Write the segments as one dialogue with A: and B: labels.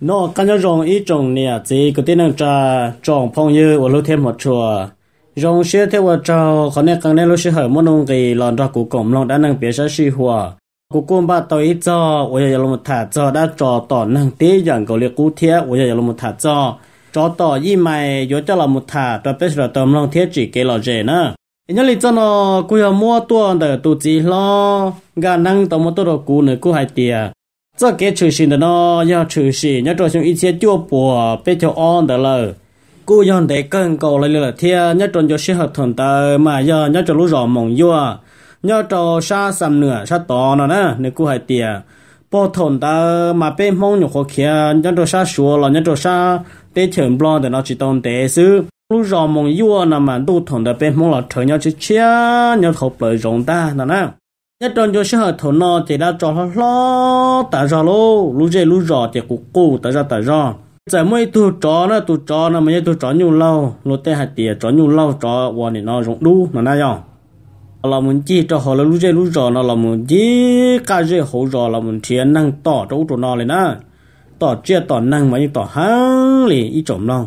A: nó cái nhau rong ít trồng nè chỉ có tên là trà trồng phong như ở lô thêm một chùa rong xe theo vào trào khó nè càng nên lô xe hở môn ông kỳ lòn ra cụ cổng lòng đã năng bế sát sĩ hòa cụ côn ba tàu ít cho ở nhà lô một thả cho đã trò tỏ năng tế dạng cầu liệt cú thiết ở nhà lô một thả cho trò tỏ y mày yếu cho là một thả trò bế sát tầm lòng thiết chỉ kê lò dễ nữa nhớ lý cho nó cụ mua tuần để tụ chỉ lo gà năng tàu một tàu đồ cụ nữa cụ hai tiền 这给出行的呢，要出行，要找寻一些脚步，别就安的了。cô yon để cân cầu lại là thia nhất trong cho sinh hợp thường tờ mà giờ nhất cho lũ rò mỏng vua nhất cho sa sầm nửa sa nó nè nếu cô hãy tiề bỏ thường tờ mà bên mong nhục khó kia nhất cho sa sủa là nhất cho sa trường blon để nó chỉ tồn tế sư lũ rò mỏng vua nằm mà đủ thường tờ bên mong là trời nhất chỉ chia nhất học lời rộng ta nó nè nhất trong cho sinh sẽ thổ nó chỉ đã cho nó lo tại ra lô lú dây lú rò thì cũng cụ tại ra tại ra giờ mới tu chó nó tu chó nó mới tu chó nhiều lâu lô tê hạt tiền chó nhiều lâu chó hoàn thì nó rộng đu nó nay không là mình chỉ cho họ là lú dây lú rò nó là mình chỉ cá dây hỗ trợ là mình chỉ năng tỏ cho chỗ nó lên á tỏ chia tỏ năng mà như tỏ hăng lì ý chồng long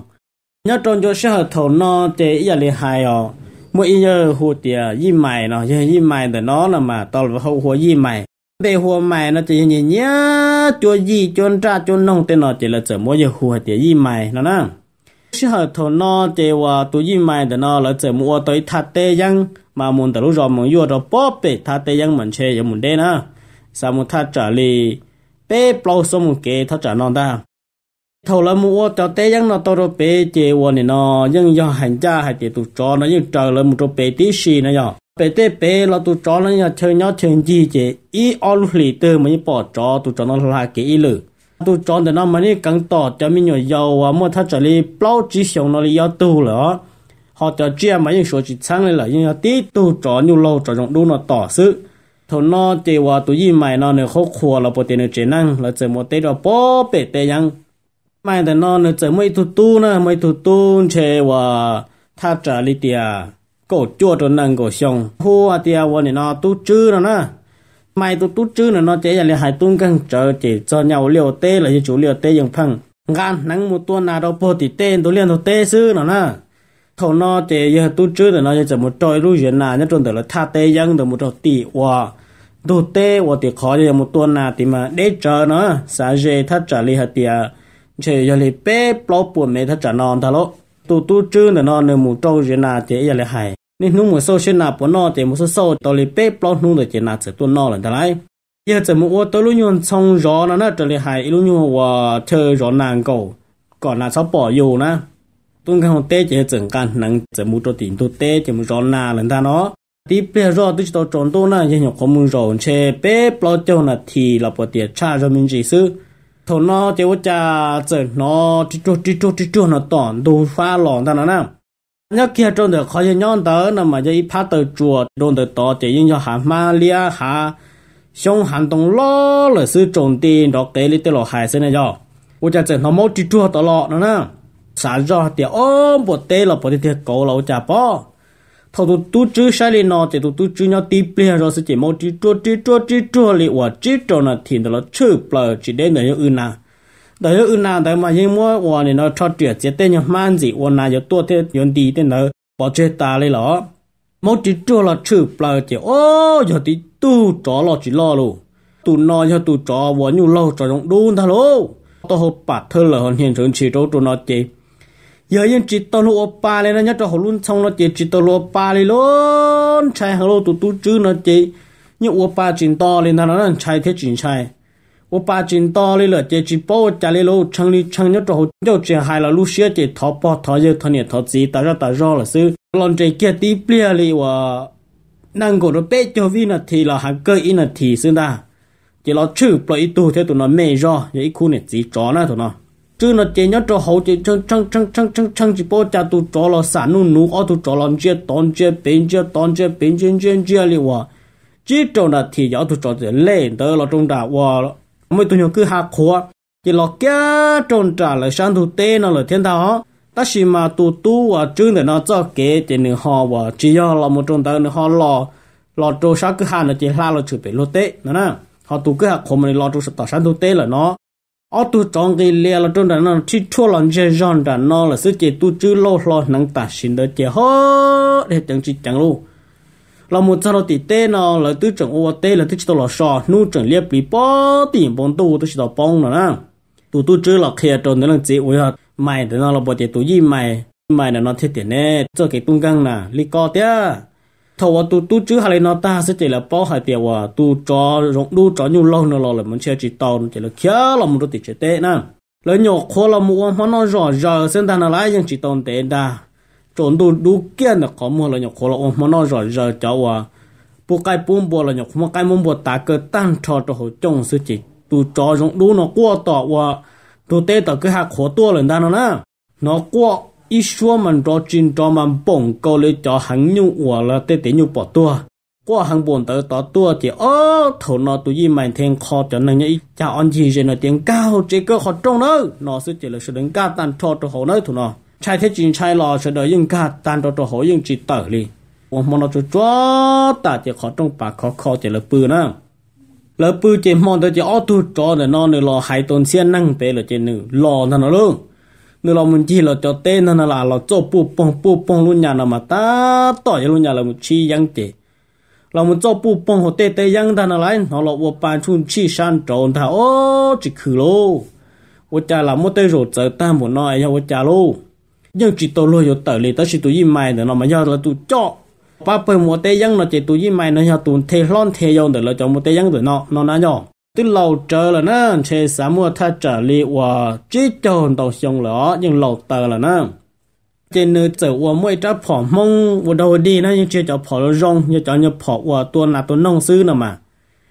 A: nhất trong cho sinh sẽ thổ nó thì giờ lì hài rồi mỗi giờ hồ tiề y mày nó như y mày để nó là mà tao là hậu hồ y mày để hồ mày nó chỉ nhìn nhá cho y cho ra cho nông tên nó chỉ là chỉ mỗi giờ hồ tiề y mày nó nè sĩ hợp thổ nó chỉ là tụi y mày để nó là chỉ mua tới thắt tê răng mà muốn từ lúc rồi muốn vô rồi bóp bể thắt tê răng mình chơi giờ mình đen nè sao muốn thắt trả lì bé bao số một cái thắt trả non ta thầu là mua cho té ยัง nó tao rồi bé chế vợ này nó nhưng do hành cha hay chế tụ cho nó nhưng trời là một chỗ bé tí xì nó nhở bé té bé là tụ cho nó nhở chơi nhớ chơi gì chế ý ao lúc lì từ mình bỏ cho tụ cho nó là cái ý lử tụ cho thì nó mình càng tỏ cho mình nhở giàu à mà thắt trở đi bao chỉ sống nó đi giàu tu nữa họ cho chia mà những số chỉ sáng lên là nhưng tí tụ cho nhiều lâu cho rộng đủ nó tỏ sự thầu nó chế vợ tụ gì mày nó nữa khó khua là bộ tiền nó chế năng là chơi một tết rồi bỏ bể bé té ยัง mai ta non nữa chở mấy thủ tu nữa mấy thủ tu che wa tha trả li tia cổ chua cho nâng cổ xong hô à tia wa này nó tu chư nó na mai tu tu chư nó nó chế là hai tung căng trở chỉ cho nhau liều tê là chủ liều tê dùng phăng gan nắng một tuần nào đâu bồ tí tên tôi liên tôi tê sư nó na thầu nó chế giờ tu chư thì nó giờ một trôi rú chuyện nào nhất trong đó là tha tê dân được một trò tỷ wa tu tê hòa thì khó giờ một tuần nào thì mà để chờ nó xả dê thắt trả li hạt tia chỉ giờ là bé bao buồn mấy thằng trả non thà lỗ tu tu chứ là non nên một trâu gì nào thì giờ là hay nên nung một số xe nào bỏ non thì một số số tao là bé bao nu là chỉ nào chỉ tu non là thà lại giờ chỉ một ô tô luôn nhon xong gió nó nó trở lại hay luôn nhon và chơi gió nàng cầu còn là sao bỏ dù nè cái không tê chỉ chừng can nắng chỉ một trâu tiền tôi tê chỉ một gió nào lần thà nó tí bây giờ tôi chỉ tao chọn tôi nè giờ có muốn rồi chơi bé bao tiêu là thì là bỏ tiền cha cho mình chỉ sư thổ nó chế vô cha chở nó chỉ chỗ chỉ chỗ chỉ chỗ nó tỏn đồ pha lỏng ta nó nè nhớ kia trong được khỏi nhon tớ nè mà dây phá tờ chùa đồn tờ tỏ chỉ nhưng cho hà ma lia hà xong hàn tông lo là sư trộn tiền đó cái lý tế lọ hải sinh này cho u cha chở nó mau chỉ chỗ tỏ lọ nó nè xả cho tiệt ôm bộ tế là bộ tế cổ lâu vô cha bỏ thầu tu tu chữ sai lên nó thì tu tu chữ nhau tí ple rồi sẽ chỉ mô chữ chua chữ chua chữ chua li và chữ chua là thì đó là chữ ple chỉ đến đời ư na đời ư na đời mà những mua và này nó cho chuyện chỉ tên nhau mang gì và na giờ tua thế yon đi tên nó bỏ chơi ta lấy lọ mô chữ chua là chữ ple chỉ ô giờ tí tu chó là chỉ lo luôn tu nó giờ tu chó và như lâu chó giống đun thà lô tôi học bát thơ là hoàn hiện trường chỉ đâu tu nó chỉ giờ yên chỉ tao lô ba lên nó nhớ cho hồ luôn xong nó chỉ chỉ tao lô ba lên luôn chạy hàng lô tụ tụ chứ nó chỉ như ô ba chỉ to lên nó nó chạy thế chỉ chạy ô ba chỉ to lên là chỉ chỉ bao chạy lên lô chẳng đi chẳng nhớ cho hồ cho chỉ hai là lúc xưa chỉ thọ bỏ thọ giờ thọ nhẹ thọ gì ta ra ta ra là sư lần chạy kia tí bia li và năng cổ nó bé cho vi là thì là hàng cơ in là thì sư ta chỉ lo chữ bởi tu thế tụi nó mê do vậy khu này chỉ chó na tụi nó chứ nó chỉ nhớ cho hậu chỉ chăng chăng chăng chăng chăng chăng chỉ bao cha tu trò lo sản nu nu ở tu trò làm chia tòn chia bên chia tòn chia bên chia chia chia li wa chỉ trò là thì giáo tu trò tiền lên tới là trong đà wa mấy tu nhung cứ hạ khóa chỉ lo kia trong đà là sáng tu tê nó là thiên thao ta chỉ mà tu tu và chứ để nó cho kế chỉ nửa họ và chỉ do là một trong đà nửa họ lo lo trâu sáng cứ hạ nó chỉ la lo chuẩn bị lo tê nó nè họ tu cứ hạ khóa mà lo trâu sập tỏ sáng tu tê là nó ở tu trong cái lẹ là trong đàn nó chỉ chua lòng chơi giòn đàn nó là sự chỉ tu chữ lâu lo nắng ta xin đó chỉ hết để chẳng chỉ chẳng luôn là một sao thì tê nó là tu trưởng ô tê là tư chỉ tao là sò nu trưởng liệp lý bó tiền bằng tu tư chỉ tao bóng nữa nè tu tu chữ là kia trong đàn là chỉ ôi hạt mày đàn nó là bỏ tiền tu gì mày mày là nó thiết tiền nè cho cái tung căng nè lý co tía thầu à, tu tu chứ hay nó ta sẽ chỉ là bao hai tiền hòa à, tu cho rộng tu cho nhiều lâu nữa là muốn chơi chỉ tàu chỉ là kia là một đôi chỉ tệ nè lấy nhỏ khó là mua mà nó rõ rõ xem ta nó lại những chỉ tàu tệ đa trốn tu tu kia là có mua là nhỏ khó là mà nó rõ rõ cho hòa bu cái bún bò là nhỏ mà cái món bò ta cứ tăng cho cho hồ trông sự chỉ tu cho rộng tu nó quá tỏ và tu tệ tỏ cái hạt khó tua lên ta nó nè nó quá 一说们着真着们蹦高了着很牛我了，得得牛不多。过很蹦得到多的哦，头脑都一满天靠着那一家安全人的点高，这个好重了，那是这了是人家单超着好呢头脑，拆天进拆了是的人家单着着好用知道哩。我们那就抓大家靠中把靠靠这了ปืน呢。แล้วปืนเจมอนตัวจะอ้อตุจอเนี่ยนอนเนี่ยรอหายตนเสียนั่งไปเลยเจนึงรอนั่นน่ะลุง nếu là mình chỉ là cho tên nó là là cho bu bông bu bông luôn nhà nó mà ta tỏi luôn nhà là một chi giang chị là một cho bu bông họ tê tê giang ta nó lại nó là một bàn chun chi san trộn ta ô chỉ khử lô ô cha là một tê rồi chờ ta một nói cho ô cha lô nhưng chỉ tôi lôi cho tờ lì tới chỉ tôi im mày nữa nó mà giờ là tôi cho ba bên một tê giang nó chỉ tôi im mày nó giờ tôi thề lon thề dòng để là cho một tê giang rồi nó nó nói nhỏ tức lâu chờ là nè chế xã mua tha trở lì và chỉ trồn tàu xong lỡ nhưng lâu tờ là nè chế nữ tử và mỗi trái phỏ mông và đầu đi nè nhưng chế cháu phỏ là rong nhưng cháu như phỏ và tuần là tuần nông sư nè mà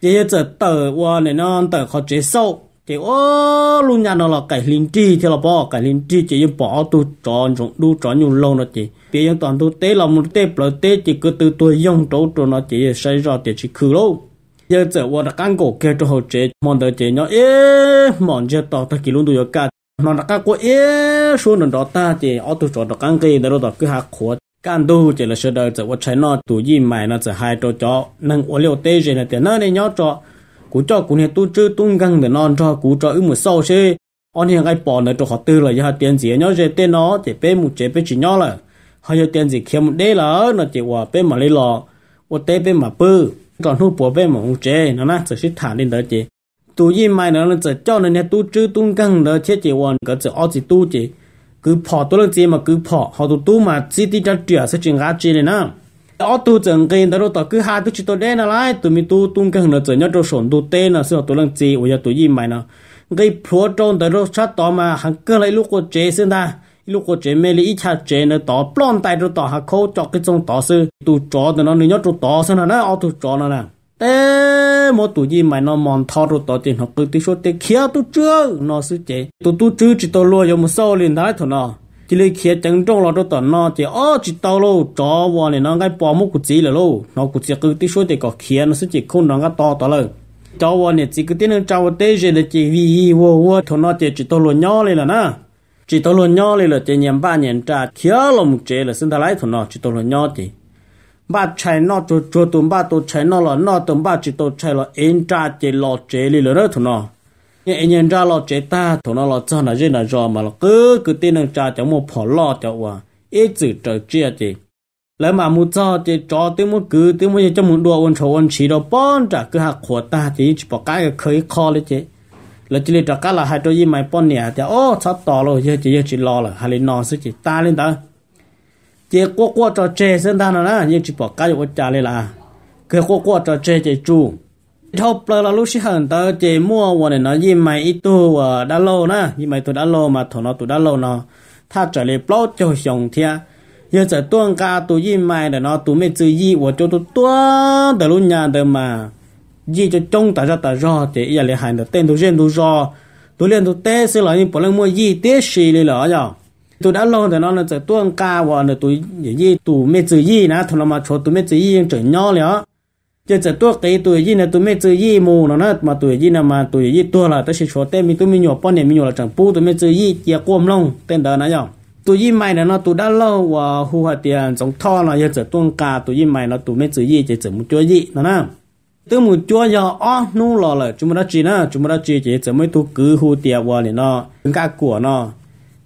A: chế chế tờ và này nè tờ khó chế sâu chế ô luôn nhà nó là cải linh chi thì là bỏ cải linh chi chế bỏ tu tròn rộng đu tròn nhiều lâu nó chế bây giờ toàn tu tế là một tế bờ tế chỉ cứ từ tuổi dông trâu trâu nó chế xây ra thì chỉ khử lâu giờ giờ 我的干果给之后，这忙得这鸟，哎，忙着到他几路都要干，忙着干果，哎，说能到大姐，我都找到干给的了，到给他哭。干都这了是的，这我才那都一买那这还着着，能我了得人了，但那的鸟着，古着古年都只东干的那着，古着有么少些，我呢该 bỏ 呢着好得了，一下点子鸟这点 nó，这边木这边只鸟了，还有点子看木得了，那这我边木来了。我这边嘛不，讲土宝贝嘛乌这，那那只是谈的得这。tu yi mai nó là cho nên nhà tu chứ tu căng đó chết chỉ hoàn cái chỉ ở chỉ tu chỉ cứ phò tu lên chỉ mà cứ phò họ tu tu mà chỉ đi cho trẻ sẽ chuyện gá chỉ này nè ở tu chẳng cái đó tao cứ hai tu chỉ tu đen là lại tụi mình tu tu căng nó chỉ nhớ cho sổn tu tê là sẽ tu lên chỉ bây giờ tu yi mai nó cái phò trong đó sát tao mà hàng cơ lại lúc có chế sinh lúc có chế mê lý ít hạt chế nó tỏ plon tay rồi tỏ hạt khô cho cái trong tỏ sư tụ chó thì nó nữa nhớ tụ tỏ sư nó nó ở tụ chó nó nè té một tụ gì mà nó mòn thọ rồi tỏ tiền học cứ tí số tiền kia tụ chưa nó sư chế tụ tụ chưa chỉ tao lo dùng một số liền thái thôi nó chỉ lấy kia chẳng trong lo tỏ nó chỉ ó chỉ tao lo chó vào này nó cái bỏ một cục gì là lo nó cục gì cứ tí số tiền có kia nó sư chỉ không nó cái to to lên cháu vào này chỉ cứ tiếng cháu tế rồi là chỉ vì vô vô thôi nó chỉ chỉ tao lo nhỏ lên là na chỉ tôi luôn nhớ lên là chỉ nhận ba nhận trả thiếu lòng chế là sinh ra lấy thằng nó chỉ tôi luôn nhớ thì ba chạy nó cho cho tụm ba tụi chạy nó là nó tụm ba chỉ tôi chạy là em trả chỉ lo chế lên là đó thằng nó nhận nhận trả lo chế ta thôi nó là cho là gì là rồi mà là cứ cứ tin là trả cho một phỏ lo cho qua ít chữ trở chia thì lấy mà mu cho thì cho tiền mu cứ tiếng mu cho mu đua ôn sầu ôn chỉ đó bón trả cứ hạt khổ ta thì chỉ bỏ cái khơi kho lên chứ là chỉ là cả là hai đôi mày bón nè thì ô sao to rồi giờ chỉ chỉ lo là hai lên nó sẽ chỉ ta lên ta chỉ qua qua cho chơi sơn ta nó là nhưng chỉ bỏ cái của cha lên là cứ qua qua cho chơi chỉ chủ thâu bờ là lúc xí hận ta chỉ mua vào này nó gì mày ít tu đã lâu nè, gì mày tu đã lâu mà thằng nó tu đã lâu nó tha trở lại bao cho xong thia giờ chỉ tuân ca tu gì mày để nó tu mấy chữ gì của cho tu tuân để luôn nhà để mà gì cho trông ta ra ta ra thì giờ lại hành được tên tôi riêng tôi ra tôi liền tôi tê sẽ là những bộ lăng mua gì tê xì lên lỡ nhở tôi đã lâu thì nó là tôi tuân ca và là tôi gì tôi mê chữ gì nè thằng mà cho tôi mê chữ gì chữ nhỏ lẽ giờ giờ tôi cái tôi gì nè tôi mê chữ gì mù nó nè mà tôi gì nè mà tôi gì tôi là tôi sẽ cho tên mình tôi mình nhỏ bọn này mình nhỏ là chẳng pu tôi mê chữ gì chia quôm lông tên đó nè nhở tôi gì mày nó tôi đã lâu và hù hạt tiền giống thọ là giờ giờ tuân ca tôi gì mày nó tôi mê chữ gì giờ giờ muốn chơi gì nó nè từ một chúa giờ ó nu lò là chúng ta chỉ na chúng ta chỉ chỉ chỉ mới tu cứ hù tiệt vào này nọ đừng cả của nó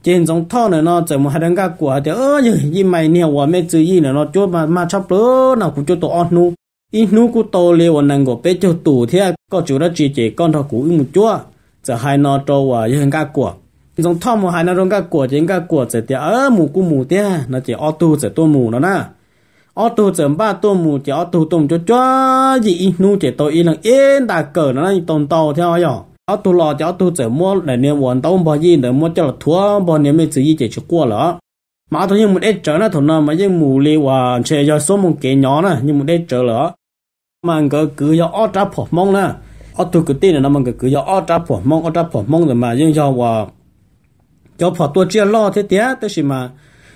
A: trên sông thọ này nọ chỉ một hai đừng cả của thì ơ gì gì mày nhiều quá mấy chữ gì này nọ chúa mà mà chấp lỡ nào cũng chúa tổ ó nu ít nu cũng tổ liều năng của bé cho tù thế à. có chúng ta chỉ chỉ con thọ cũ một chúa giờ hai nọ cho vào gì cả của giống thọ một hai nọ đừng cả của chỉ cả của chỉ tiệt ơ mù cũng mù tiệt nó chỉ ó tu chỉ tu mù nó na ở tu chấm ba tu mù chỉ ở tu tùng cho cho gì nu chỉ tôi yên lặng yên đã cờ nó này tồn tàu theo nhở ở tu lò chỉ ở tu chấm mua để niệm vốn tông bao gì để mua cho là thua bao niệm mới chỉ chỉ chỉ qua lỡ mà tôi nhưng một ít chờ nó thằng nào mà nhưng mù li và chơi do số một cái nhỏ nè nhưng một ít chờ lỡ mà cứ cứ do ở trap phỏng mong nè ở tu cái tin là mình cứ cứ do ở trap phổ mong ở trap phổ mong rồi mà nhưng cho và cho phổ tôi chia lo thế tía tôi chỉ mà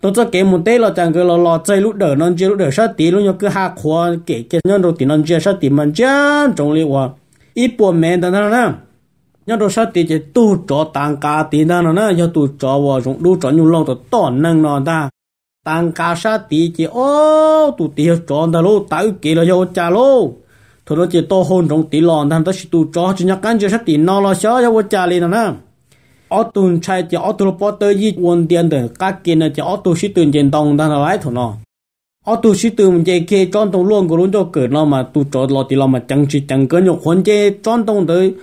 A: tôi cho cái một tế là chẳng cái là lò chơi lúc đỡ non chơi lúc đỡ sát tí lúc nhau cứ hạ khóa kể cái nhân đầu tí non chơi sát tí mình chán trong liệu à ít bộ mẹ đó nó nè nhân đầu sát tí chỉ tu cho tăng ca tí đó nó nè do tu cho vào trong đu cho nhiều lâu tôi to năng nọ ta tăng ca sát tí chỉ ô tu tí cho đó lô tao kể là do cha lô thôi nó chỉ to hôn trong tí lòn tham ta chỉ tu cho chỉ nhắc cái chơi sát tí nó lo sợ do cha liền nè ở auto chai chỉ auto tới gì quân tiền để các kia là chỉ auto sĩ tiền trên đồng đang là lái thằng nó auto sĩ tiền mình chạy kia chọn đồng luôn của luôn cho cái nó mà tu cho lo thì lo mà chẳng chỉ chẳng cỡ nhục huấn chế chọn đồng tới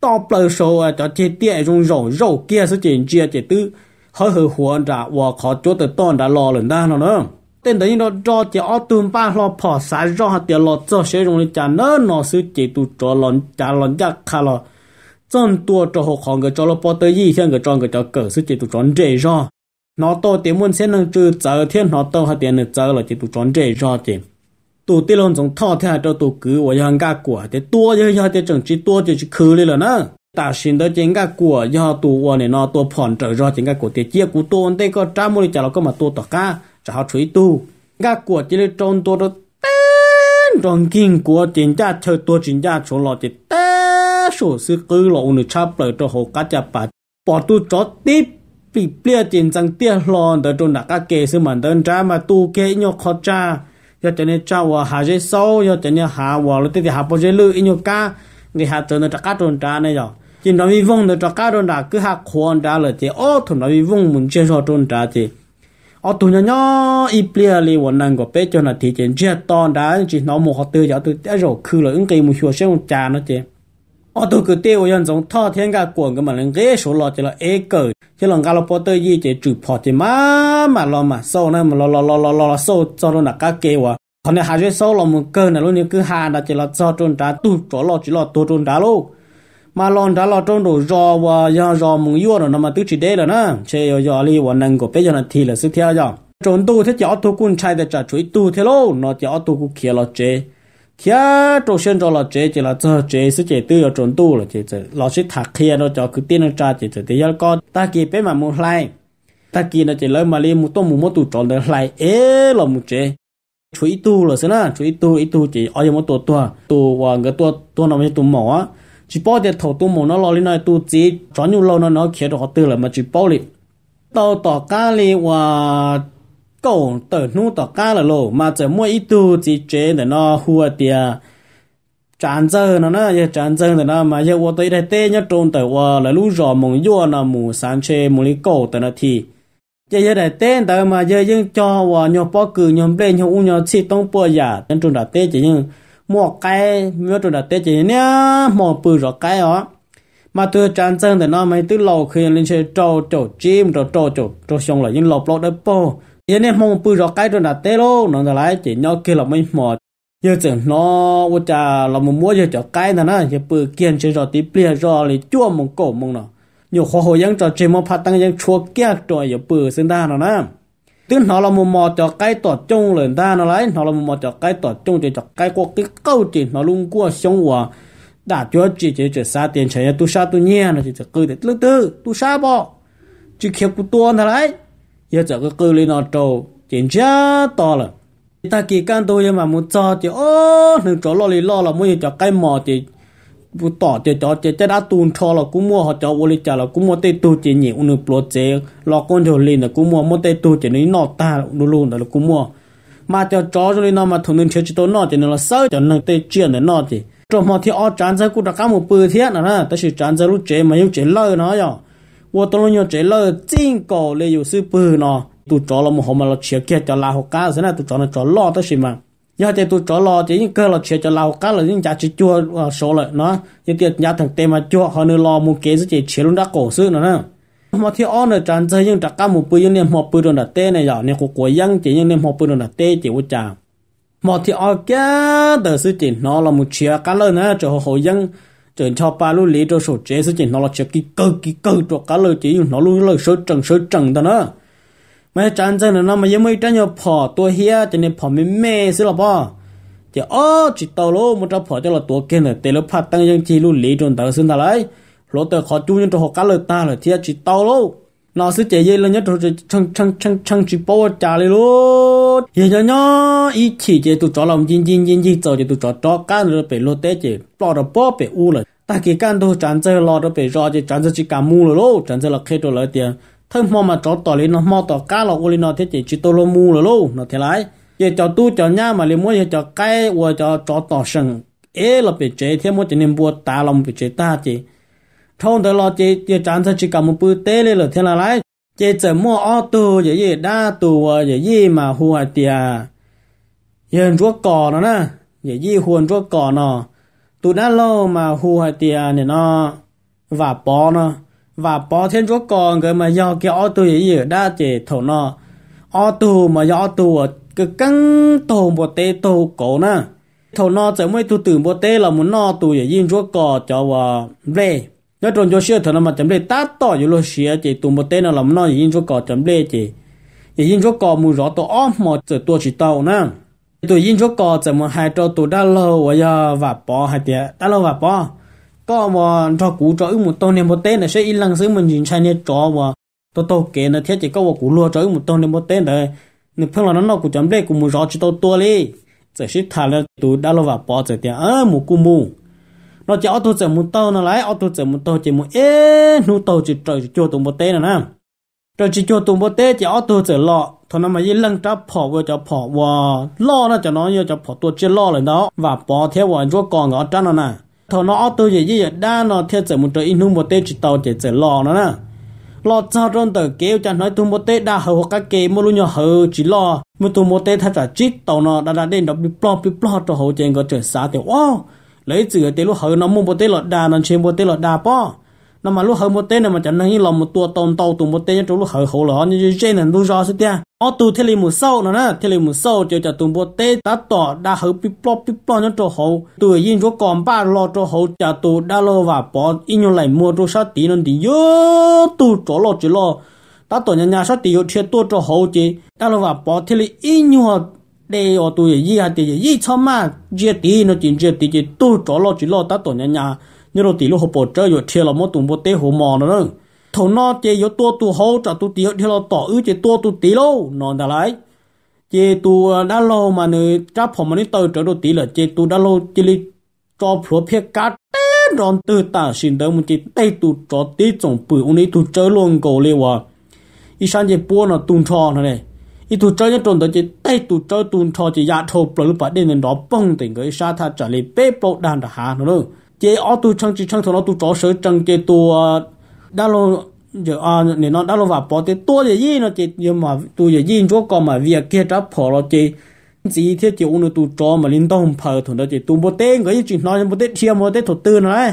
A: to bờ số à cho chế tiền dùng rồi rổ kia sẽ chỉ chia chỉ tư hơi hơi hoàn trả và khó cho tới toàn đã lo lần đó nó nữa tên đấy nó cho chỉ ở tuần ba lo phò xả cho hạt tiền lo cho sử dụng để trả nó nó sử chỉ tu cho lo trả lo chắc khá lo dân tua cho họ khó người cho lo bỏ tới gì hiện cho người cho cỡ sự chỉ tụ chọn dễ ra nó to tiền muốn xem năng trừ giờ nó to hay tiền được giờ là chỉ tụ chọn dễ ra chứ tụ tiền luôn giống thọ theo cho tụ cứ và hàng ga của thì tua cho cho thì chẳng chỉ tua chỉ chỉ khứ đi là nữa xin đó chính cái của do tụ và nó tua phòn trở ra chính cái của tiền chia của tôi anh có trả mua đi nó có mà tua tỏ cá trả họ tu cái của chỉ là trôn tua đó tên tròn kinh của chính cha chơi tua chính cha số lo chỉ tên số sư cứ lộ nửa cha bờ cho hồ cá cha bà bỏ tu cho tiếp bị bia tiền rằng tiếc lòn đỡ chỗ nạc cá kê sư mà đơn cha mà tu kê nhau khó cha giờ cho nên cha hòa hà dây sâu giờ cho nên hà hòa lúc thì hà bao dây lư nhau cá người hà cho nên cha cá trôn cha này rồi chỉ nói vi vong được cho cá trôn cha cứ hà khoan cha là chỉ ô thằng nói vi vong muốn chơi cho trôn cha thì ở tụ nhỏ nhỏ ít bia li vẫn đang có bé cho là thì chen chết to đã chỉ nó một họ tư cho tôi đã rồi khư lo ứng kỳ một chùa sẽ một cha nó chứ ở đâu cái tiêu dân giống thọ thiên cả quần cái mà lên ghế số lọ chỉ là ế cờ chỉ là galo po tơi gì chỉ chụp họ chỉ má mà lo mà sau này mà lo lo lo lo lo sau cho nó là cá kê quá còn này hai cái sau lo một cơ này luôn như cứ hà là chỉ là cho trôn đá tu chỗ lo chỉ là tu trôn đá luôn mà lon đá lo trôn đồ rò và do rò mùng yua rồi nó mà tứ chỉ đế rồi nè chơi yo yo li và năng của bây giờ là thì là sức theo rồi trốn tu thế chỉ ở tu quân trai để trả chuối tu thế luôn nó chỉ ở tu cũng kia lo chơi kia trâu sen cho là chế chỉ là cho chế sẽ chế tư ở trốn tu là chế chế là sẽ thạc kia nó cho cứ tiên nó cha chế chế thì giờ con ta kia bé mà muốn lại ta kia nó chế lấy mà lấy một tôm một tụ tròn được lại ế là một chế chuối tu là thế nào chuối tu ít tu chỉ ở một tổ tua tu và cái tua tua nó mới tu mỏ á chỉ bao tiền thầu tu mỏ nó lo lên này tu chỉ chọn nhiều lâu nó nó kia được họ tư là mà chỉ bao liền tàu tỏ cá li và cổ tờ nút tờ ca là lô mà giờ mua ít tu chỉ chế để nó hùa tiền tràn giờ nó nó giờ tràn giờ để nó mà giờ ô tới đây tê nhá trôn tờ qua là lú rò mùng vô nó mù sáng chế mù lý cổ tờ nó thì giờ giờ đây tê tờ mà giờ dân cho ô nhau bó cử nhau bê nhau u nhau chỉ tông bùa giả nên trôn đã tê chỉ nhưng mua cái mua trôn đã tê chỉ nhá mua bự rõ cái đó mà từ tràn giờ để nó mấy từ lâu khi lên chơi trâu trâu chim trâu trâu trâu trâu xong là những lộc lộc đấy bô yên em mong bự rõ cái đó là té lô nó là lại chỉ nhau kia là mấy mò giờ chẳng nó ủa cha là một múa giờ cho cái nè nè giờ bự kiên chỉ rõ tí bia rõ lì chua mông cổ mông nó nhiều khó hồi ยัง cho chỉ mong phát tăng ยัง chua kia rồi giờ bự sinh ra nó nè tức nó là một mò cho cái tọt chung lên ta nó lấy nó là một mò cho cái tọt chung chỉ cho cái có cái câu chỉ nó luôn qua sống hòa đã cho chỉ chỉ chỉ xa tiền chảy tu sa tu nhẹ nó chỉ chỉ cứ để lướt tư tu sa bỏ chỉ khéo tu tuôn thôi đấy giờ giờ cái cư lên nó trâu chuyện chá to là ta kỳ can tôi mà muốn cho thì ô đừng chỗ lo lì lo là muốn cho cái mò thì bu tỏ thì cho thì cho đã tuôn cho là cũng mua họ cho vô lý trả là cũng mua tê tu chỉ nhiều nửa bột chế lo con thầu lên là cũng mua mua tê tu chỉ nó nọ ta luôn luôn là cũng mua mà cho chó rồi nó mà thùng nên chơi chỉ tôi nọ thì nó là sợ cho nó tê chuyện nó nọ thì trong mà thì ở chán ra cũng đã cả một bữa thế nữa ta chỉ chán ra lúc chế mà yêu chế lâu nó rồi 我到了鸟这了真高嘞，有时不呢，都找了么好嘛了，切切叫拉好干，现在都找了找老的是嘛。要得都找老的，人个了切叫拉好干了，人家去做啊少了呢，要得人家同对嘛做，好你老么给自己切了那狗事呢呢。mà thì on là tràn ra những đặc cam một bữa những niệm một bữa đồn đặt tê này giờ niệm của của dân chỉ những niệm một bữa đồn đặt tê chỉ của chàng mà thì on cái đời sự chỉ nó là một chia cá lớn nữa cho hồ dân trên cho ba lô lý cho số chế sẽ chỉ nó là chỉ cái cơ cái cơ cho cá lời chỉ nó lúc lời số trần số trần đó nữa mấy chán chân là nó mà giống mấy trái nhau phò tua hia cho nên phò mê mê xí là bao thì ô chỉ tàu lô một trái phò cho là tua kia này để lô phát tăng dân chỉ lô lý cho tàu xin ta lại lô tờ khó chú nhân cho họ cá lời ta là thì chỉ tàu lô nó sẽ chạy dây lên nhất rồi chăng chăng chăng chăng chỉ bao trả lại luôn hiện giờ nhá ý chỉ chạy tụi chó lòng yên yên yên yên rồi tụi chó chó gan rồi bị lột té chạy bỏ được bỏ bị u rồi ta cái gan đó chẳng chơi lo được bị rồi chẳng chơi chỉ cả mù rồi lô chẳng chơi là khi rồi lại tiền thân mò mà chó tỏ lên nó mò tỏ cá là u lên nó thế chạy chỉ tôi lo mu rồi lô nó thế lại giờ chó tu chó nhá mà liền muốn giờ chó cái và chó chó tỏ sừng ế là bị chạy thêm muốn chỉ nên bua ta lòng bị chạy ta chạy thông thường lo chế chế chán sao chỉ cả một bữa tê lên rồi thế là lại chế chở mua ô tô vậy gì đa tù vậy gì mà hùa tiề hiện chúa cò nó nè vậy gì huồn chúa cò nó tụ đã lâu mà hùa tiề này nó và bó nó và bó thiên chúa cò người mà do cái ô tô vậy gì đa chế thổ nó ô tô mà do ô tô cứ căng tổ bộ tê tổ cổ nè thổ nó chở mấy tụ tử bộ tê là muốn nó tụ vậy gì chúa cò cho về ờ, nhớ trốn cho xe thằng nó mà chấm lê tát to rồi lo xe chỉ tụ một tên nó làm nó yên cho cò chấm lê chỉ yên cho cò mù rõ to ôm mà chỉ tua chỉ tàu nè tụ yên cho cò chấm một hai trâu tụi đã lâu và giờ và bỏ hai tiệt đã lâu và bỏ có mà cho cụ cho ông một tô niệm một tên là sẽ yên lặng xứ mình nhìn sai nè cho mà tô tô kể là thiết chỉ có một cụ lúa cho ông một tô niệm một tên đấy nên phong là nó nó cũng chấm lê cũng mù rõ chỉ tàu tua đi chỉ sẽ thà là tụi đã lâu và bỏ chỉ tiệt ờ mù cụ mù nó chỉ auto chở một tàu nó lái auto chở một tàu chỉ một ế nu tàu chỉ trời chỉ cho tụng bồ tê nữa nè trời chỉ cho tụng bồ tê chỉ auto chở lọ thôi nó mà yên lăng cho phò vừa cho phò vừa lọ nó chỉ nói như cho phò tua chia lọ lên đó và bỏ theo vào chỗ còn ở trên nó nè thôi nó auto gì gì đa nó theo chở một trời in hung bồ tê chỉ tàu chỉ chở lọ nữa nè lọ cho trong tờ kéo cho nói tụng bồ tê đa hầu các kế mua luôn nhỏ hầu chỉ lọ mà tụng bồ tê thay trả chít tàu nó đã đã đến đó bị plot bị plot cho hầu trên có trời xa thì wow lấy chữ tế lúc hở nó mua một tế lọt đà nó trên một tế lọt đà po nó mà lúc hở một tế này mà chẳng nói lòng một tua tôn tàu tùng một tế cho lúc hở khổ lọ như trên này lúc rõ sẽ tia ó tu thế li một sâu nó nè thế li một sâu cho cho tùng một tế ta tỏ đã hở bị plop bị plop cho cho hậu tu yên cho còn ba lọ cho hậu chả tu đã lô và bỏ in nhau lại mua cho sát tí nó thì yo tu chỗ lọ chỉ lọ ta tổ nhà nhà sát tí yo thiệt tu cho hậu chứ đã lô và bỏ thế li in nhau để ở tuổi gì à thì gì cho mà giờ tí nó chỉ giờ tí chỉ tu cho lo chỉ lo ta tổ nhà nhà nhớ lo thì lo học bổ trợ rồi thiệt là mỗi tuần bổ tế hồ mò nữa đâu, thầu nó chỉ có tua tu hậu cho tu tiệt thì lo tỏ ư chỉ tua tu tí lâu nó đã lại chỉ tu à, đã lâu mà nơi chấp phòng mà nơi tàu trở đồ tí là chỉ tu đã lâu chỉ li cho phù phía cá rồi từ ta xin đỡ mình chỉ tay tu cho tí trồng bự ông ấy tu chơi luôn cầu liền hòa à. ý sáng chỉ bua nó tung tròn này ít tay nó ờ, ờ, nó lại hà luôn, 一度这一种的就带度这度朝就压头不如把那人老蹦的个沙他这里被包单的哈了，这二度成只成头老度招手整的多，那喽就啊你那那喽话包的多的人了就要嘛都要人做干嘛也给他跑了这。chỉ thế chỉ nó tu cho mà gì mà việc linh đông phờ thằng đó chỉ tu bố tê người chỉ nói bố tê chia bố tê thổ tư này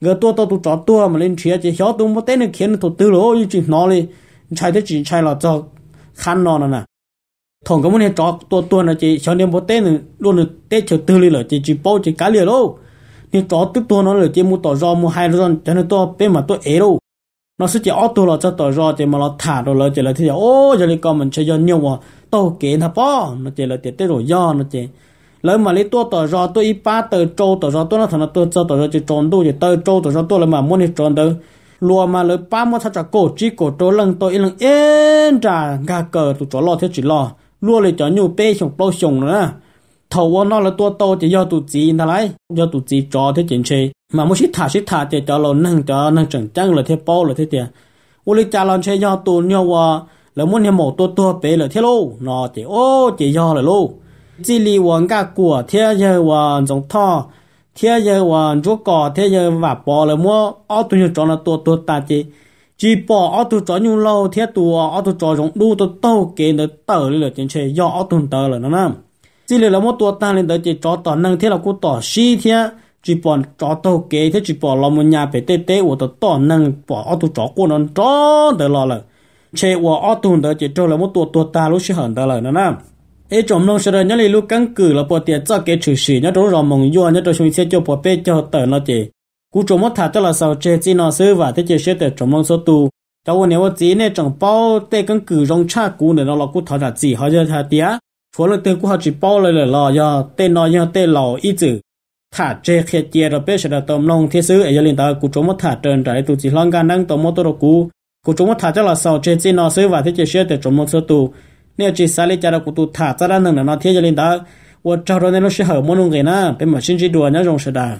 A: người tua tao tu cho tua mà linh chia chỉ hiểu tu bố tê này khiến thổ tư rồi chỉ nói đi chạy tới chỉ chạy là cho khăn nọ nè thằng cái muốn này trọ tua tua là chỉ cho nên bố tê này luôn là tết chờ tư li rồi chỉ chỉ bao chỉ cá liền đâu nên trọ tiếp tua nó là chỉ mua tỏ rò mua hai rò cho nên tôi bên mà tôi ế đâu nó sẽ chỉ ót tua là cho tỏ rò chỉ mà nó thả rồi là chỉ là thế ô giờ này con mình chơi nhiều mà tàu kế thà po nó chỉ là tiệt tết rồi do nó chỉ lấy mà lấy tua tỏ rò tôi ít ba tờ trâu tỏ rò tôi nó thằng nó tôi cho tỏ rò chỉ tròn tôi chỉ tờ trâu tỏ rò tôi là mà muốn hết tròn tới ลัวมาเลยป้ามัวทัจะโกจีโกโตลังโตอีลังเอ็นจ่ากาเกิดตุจอลอเทจิลอลัวเลยจออยู่เป้ชงเปล่ชงนะเทว่านอละตัวโตจะยอตุจีนอะไรยอตุจีจอเทจินเชมามุชิถาชิถาเจจอเรานั่งจอนั่งจังจังเลยเทโป้เลยเทเตียอุลิจาลอนเชยอตูนยวะแล้วม่นเนี่ยหมอตัวตัวเป๋เลยเทโลนอเจโอเจยอเลยโลจีลีวันกากัวเทียเยวันจงท่อ thế giờ và chỗ cỏ thế giờ và bỏ là mua ở tụi nhau chọn là tổ tổ ta chứ chỉ bỏ ở tụi chọn nhau lâu thế tụi ở tụi chọn rộng đủ tụi tàu kế nó tờ lên là chuyện chơi do ở tụi tờ là nó nằm chỉ là mua tổ ta lên tới chỉ chọn tờ năng thế là cô tờ xí thế chỉ bỏ chọn tàu kế thế chỉ bỏ là một nhà phải tê tê của tụi tờ năng bỏ ở tụi chọn cô nó chọn được lo là chơi ở tụi tờ chỉ cho là mua tổ tổ ta lúc xí hẳn tờ là nó nằm ấy trong nông sản nhớ lấy lúc căn cứ là bỏ tiền cho cái chủ sĩ nhớ trong ròng mong yo nhớ trong chúng sẽ cho bỏ bê cho tờ nó chị cú trong là sao chế chỉ nó sơ và thế chế sẽ tờ trong mong số tu tao nếu mà chỉ này bao tê căn cứ rong cha cú nữa nó là cú thà là gì họ cho thà tía là tên cú họ chỉ bao lời lời lo do tên nó do chữ thả chế khét chia rồi bê sẽ là nông thế sứ ấy giờ lên tao cú trong mất thà trơn trái tụ chỉ lăng gan đang tôm mô tô cú cú trong mất thà cho là sao chế chỉ nó sơ và thế chế sẽ tờ trong mong số nếu chỉ xa lấy cha đâu cũng tụt thả ra ra nâng là nó thế cho lên đó 我找着那种时候，某种个呢，被没心去多那种似的。